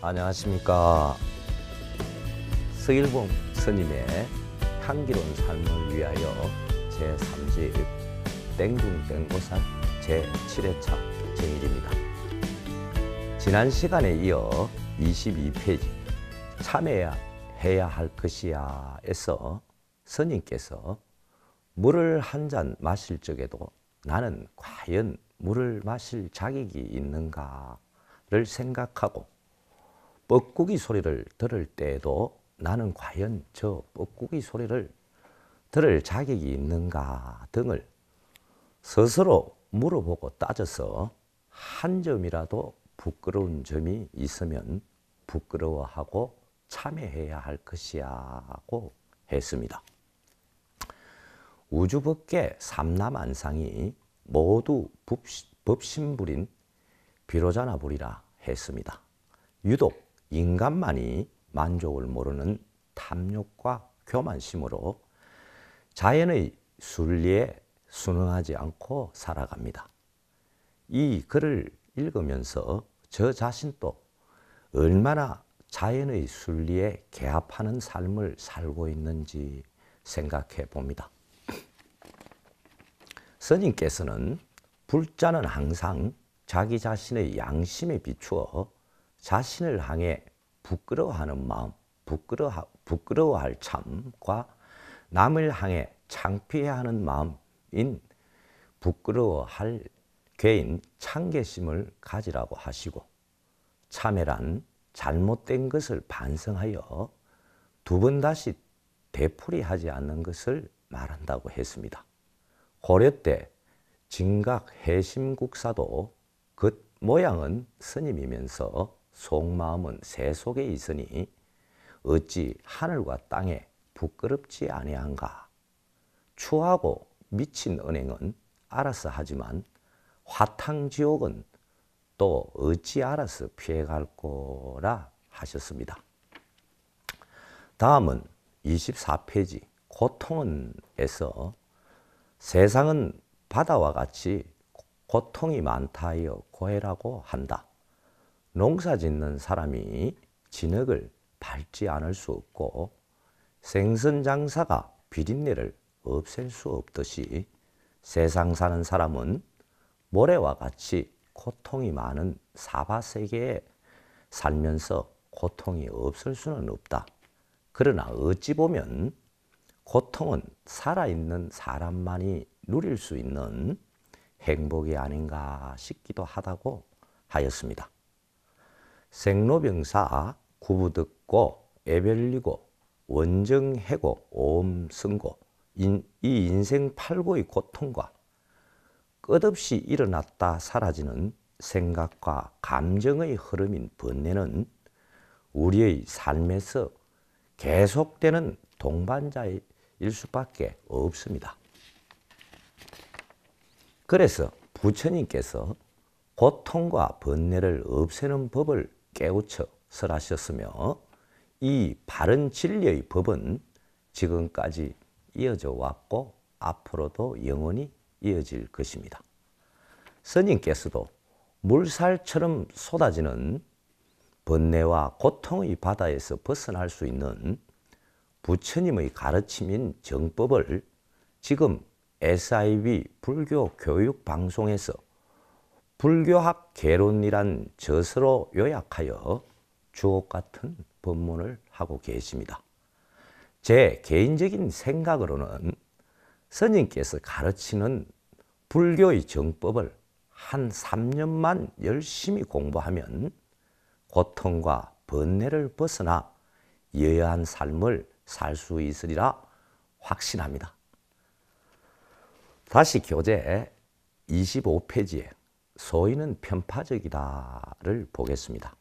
안녕하십니까 서일봉 스님의 향기로운 삶을 위하여 제3집 땡중땡고산 제7회차 정일입니다 지난 시간에 이어 22페이지 참해 해야 할 것이야 에서 스님께서 물을 한 잔 마실 적에도 나는 과연 물을 마실 자격이 있는가를 생각하고 뻐꾸기 소리를 들을 때에도 나는 과연 저 뻐꾸기 소리를 들을 자격이 있는가 등을 스스로 물어보고 따져서 한 점이라도 부끄러운 점이 있으면 부끄러워하고 참여해야 할 것이야고 했습니다. 우주법계 삼남안상이 모두 법신불인 비로자나불이라 했습니다. 유독 인간만이 만족을 모르는 탐욕과 교만심으로 자연의 순리에 순응하지 않고 살아갑니다. 이 글을 읽으면서 저 자신도 얼마나 자연의 순리에 개합하는 삶을 살고 있는지 생각해 봅니다. 스님께서는 불자는 항상 자기 자신의 양심에 비추어 자신을 향해 부끄러워하는 마음, 부끄러워, 부끄러워할 참과 남을 향해 창피해하는 마음인 부끄러워할 괴인 창개심을 가지라고 하시고 참회란 잘못된 것을 반성하여 두 번 다시 되풀이하지 않는 것을 말한다고 했습니다. 고려 때 진각 해심국사도 그 모양은 스님이면서 속마음은 새 속에 있으니 어찌 하늘과 땅에 부끄럽지 아니한가. 추하고 미친 은행은 알아서 하지만 화탕지옥은 또 어찌 알아서 피해갈꼬라 하셨습니다. 다음은 24페이지 고통은에서 세상은 바다와 같이 고통이 많다여 고해라고 한다. 농사 짓는 사람이 진흙을 밟지 않을 수 없고 생선 장사가 비린내를 없앨 수 없듯이 세상 사는 사람은 모래와 같이 고통이 많은 사바 세계에 살면서 고통이 없을 수는 없다. 그러나 어찌 보면 고통은 살아있는 사람만이 누릴 수 있는 행복이 아닌가 싶기도 하다고 하였습니다. 생로병사, 구부득고, 에벨리고, 원정해고, 오음승고, 인, 이 인생 팔고의 고통과 끝없이 일어났다 사라지는 생각과 감정의 흐름인 번뇌는 우리의 삶에서 계속되는 동반자일 수밖에 없습니다. 그래서 부처님께서 고통과 번뇌를 없애는 법을 깨우쳐 설하셨으며 이 바른 진리의 법은 지금까지 이어져 왔고 앞으로도 영원히 이어질 것입니다. 스님께서도 물살처럼 쏟아지는 번뇌와 고통의 바다에서 벗어날 수 있는 부처님의 가르침인 정법을 지금 SIV 불교 교육 방송에서 불교학 개론이란 저서로 요약하여 주옥 같은 법문을 하고 계십니다. 제 개인적인 생각으로는 선님께서 가르치는 불교의 정법을 한 3년만 열심히 공부하면 고통과 번뇌를 벗어나 여여한 삶을 살 수 있으리라 확신합니다. 다시 교재 25페이지에 소인은 편파적이다를 보겠습니다.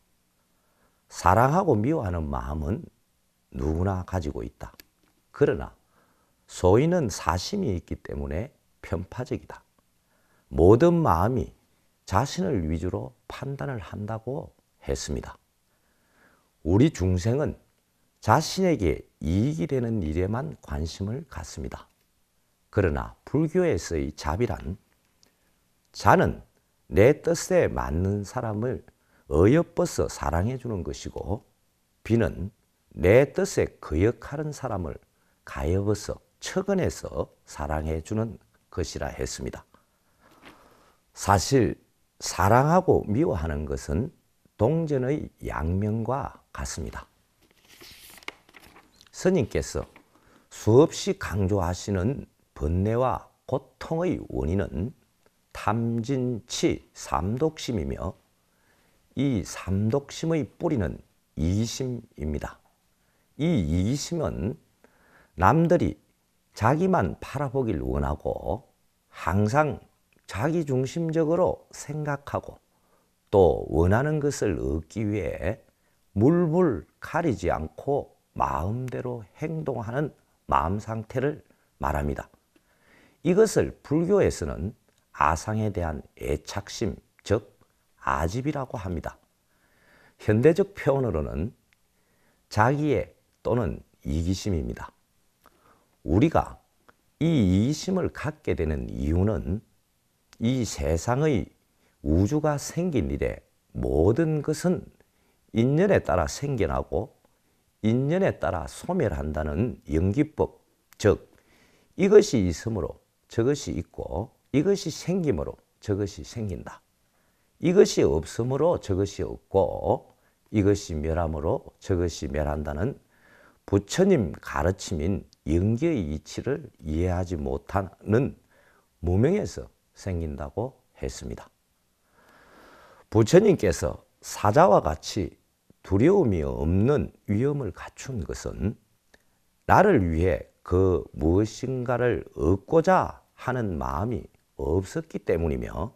사랑하고 미워하는 마음은 누구나 가지고 있다. 그러나 소인은 사심이 있기 때문에 편파적이다. 모든 마음이 자신을 위주로 판단을 한다고 했습니다. 우리 중생은 자신에게 이익이 되는 일에만 관심을 갖습니다. 그러나 불교에서의 자비란 자는 내 뜻에 맞는 사람을 어여뻐서 사랑해 주는 것이고 비는내 뜻에 거역하는 사람을 가엾어서 처근해서 사랑해 주는 것이라 했습니다. 사실 사랑하고 미워하는 것은 동전의 양면과 같습니다. 스님께서 수없이 강조하시는 번뇌와 고통의 원인은 탐진치 삼독심이며 이 삼독심의 뿌리는 이심입니다. 이 이심은 남들이 자기만 바라보길 원하고 항상 자기 중심적으로 생각하고 또 원하는 것을 얻기 위해 물불 가리지 않고 마음대로 행동하는 마음 상태를 말합니다. 이것을 불교에서는 아상에 대한 애착심, 즉 아집이라고 합니다. 현대적 표현으로는 자기의 또는 이기심입니다. 우리가 이 이기심을 갖게 되는 이유는 이 세상의 우주가 생긴 일에 모든 것은 인연에 따라 생겨나고 인연에 따라 소멸한다는 연기법, 즉 이것이 있으므로 저것이 있고 이것이 생김으로 저것이 생긴다. 이것이 없으므로 저것이 없고 이것이 멸함으로 저것이 멸한다는 부처님 가르침인 영계의 이치를 이해하지 못하는 무명에서 생긴다고 했습니다. 부처님께서 사자와 같이 두려움이 없는 위험을 갖춘 것은 나를 위해 그 무엇인가를 얻고자 하는 마음이 없었기 때문이며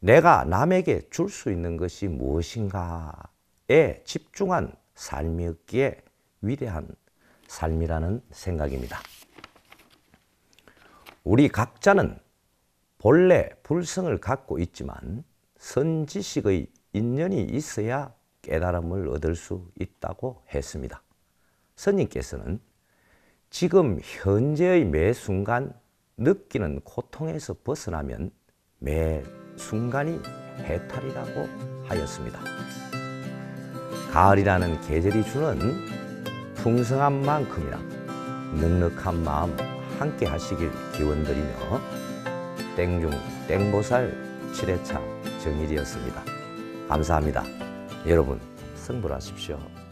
내가 남에게 줄 수 있는 것이 무엇인가에 집중한 삶이었기에 위대한 삶이라는 생각입니다. 우리 각자는 본래 불성을 갖고 있지만 선지식의 인연이 있어야 깨달음을 얻을 수 있다고 했습니다. 선님께서는 지금 현재의 매 순간 느끼는 고통에서 벗어나면 매 순간이 해탈이라고 하였습니다. 가을이라는 계절이 주는 풍성한 만큼이나 넉넉한 마음 함께 하시길 기원드리며 땡중 땡보살 7회차 정일이었습니다. 감사합니다. 여러분 승부하십시오.